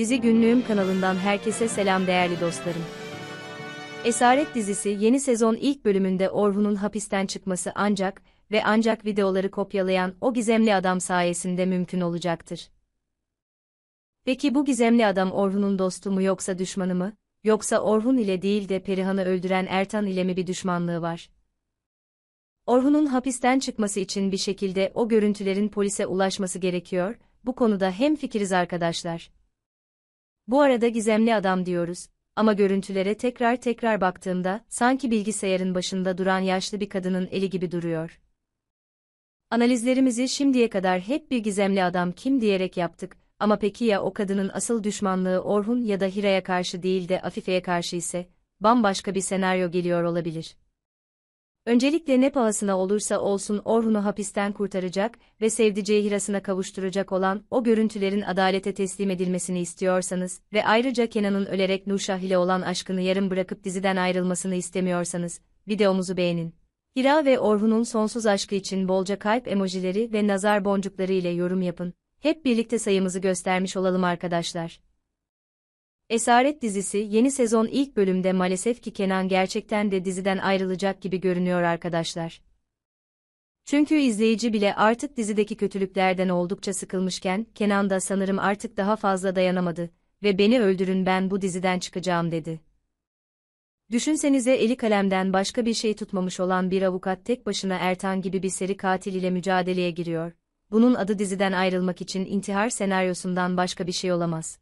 Dizi Günlüğüm kanalından herkese selam değerli dostlarım. Esaret dizisi yeni sezon ilk bölümünde Orhun'un hapisten çıkması ancak ve ancak videoları kopyalayan o gizemli adam sayesinde mümkün olacaktır. Peki bu gizemli adam Orhun'un dostu mu yoksa düşmanı mı, yoksa Orhun ile değil de Perihan'ı öldüren Ertan ile mi bir düşmanlığı var? Orhun'un hapisten çıkması için bir şekilde o görüntülerin polise ulaşması gerekiyor, bu konuda hem fikiriz arkadaşlar. Bu arada gizemli adam diyoruz ama görüntülere tekrar tekrar baktığımda sanki bilgisayarın başında duran yaşlı bir kadının eli gibi duruyor. Analizlerimizi şimdiye kadar hep bir gizemli adam kim diyerek yaptık ama peki ya o kadının asıl düşmanlığı Orhun ya da Hira'ya karşı değil de Afife'ye karşı ise bambaşka bir senaryo geliyor olabilir. Öncelikle ne pahasına olursa olsun Orhun'u hapisten kurtaracak ve sevdiceği Hiras'ına kavuşturacak olan o görüntülerin adalete teslim edilmesini istiyorsanız ve ayrıca Kenan'ın ölerek Nuşah ile olan aşkını yarım bırakıp diziden ayrılmasını istemiyorsanız, videomuzu beğenin. Hira ve Orhun'un sonsuz aşkı için bolca kalp emojileri ve nazar boncukları ile yorum yapın. Hep birlikte sayımızı göstermiş olalım arkadaşlar. Esaret dizisi yeni sezon ilk bölümde maalesef ki Kenan gerçekten de diziden ayrılacak gibi görünüyor arkadaşlar. Çünkü izleyici bile artık dizideki kötülüklerden oldukça sıkılmışken Kenan da sanırım artık daha fazla dayanamadı ve beni öldürün ben bu diziden çıkacağım dedi. Düşünsenize eli kalemden başka bir şey tutmamış olan bir avukat tek başına Ertan gibi bir seri katil ile mücadeleye giriyor. Bunun adı diziden ayrılmak için intihar senaryosundan başka bir şey olamaz.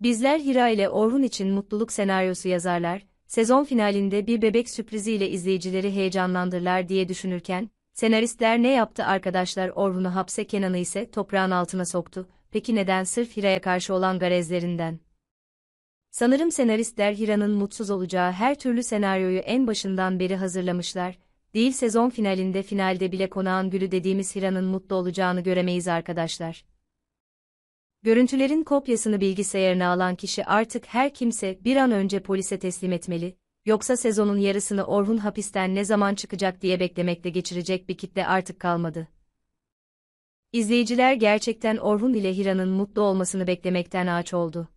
Bizler Hira ile Orhun için mutluluk senaryosu yazarlar, sezon finalinde bir bebek sürpriziyle izleyicileri heyecanlandırlar diye düşünürken, senaristler ne yaptı arkadaşlar Orhun'u hapse Kenan'ı ise toprağın altına soktu, peki neden sırf Hira'ya karşı olan garezlerinden? Sanırım senaristler Hira'nın mutsuz olacağı her türlü senaryoyu en başından beri hazırlamışlar, değil sezon finalinde finalde bile konağın gülü dediğimiz Hira'nın mutlu olacağını göremeyiz arkadaşlar. Görüntülerin kopyasını bilgisayarına alan kişi artık her kimse bir an önce polise teslim etmeli, yoksa sezonun yarısını Orhun hapisten ne zaman çıkacak diye beklemekle geçirecek bir kitle artık kalmadı. İzleyiciler gerçekten Orhun ile Hira'nın mutlu olmasını beklemekten ağaç oldu.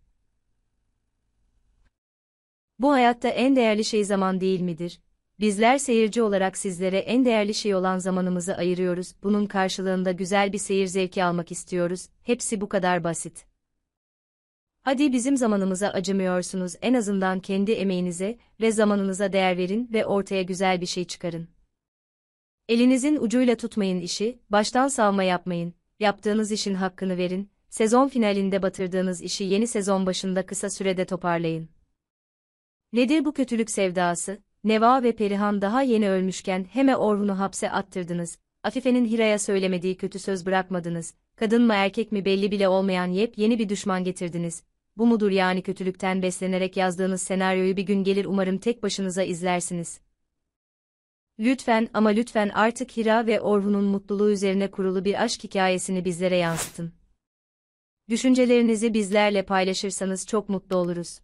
Bu hayatta en değerli şey zaman değil midir? Bizler seyirci olarak sizlere en değerli şey olan zamanımızı ayırıyoruz. Bunun karşılığında güzel bir seyir zevki almak istiyoruz. Hepsi bu kadar basit. Hadi bizim zamanımıza acımıyorsunuz. En azından kendi emeğinize ve zamanınıza değer verin ve ortaya güzel bir şey çıkarın. Elinizin ucuyla tutmayın işi, baştan savma yapmayın. Yaptığınız işin hakkını verin. Sezon finalinde batırdığınız işi yeni sezon başında kısa sürede toparlayın. Nedir bu kötülük sevdası? Neva ve Perihan daha yeni ölmüşken heme Orhun'u hapse attırdınız, Afife'nin Hira'ya söylemediği kötü söz bırakmadınız, kadın mı erkek mi belli bile olmayan yepyeni bir düşman getirdiniz. Bu mudur yani kötülükten beslenerek yazdığınız senaryoyu bir gün gelir umarım tek başınıza izlersiniz. Lütfen ama lütfen artık Hira ve Orhun'un mutluluğu üzerine kurulu bir aşk hikayesini bizlere yansıtın. Düşüncelerinizi bizlerle paylaşırsanız çok mutlu oluruz.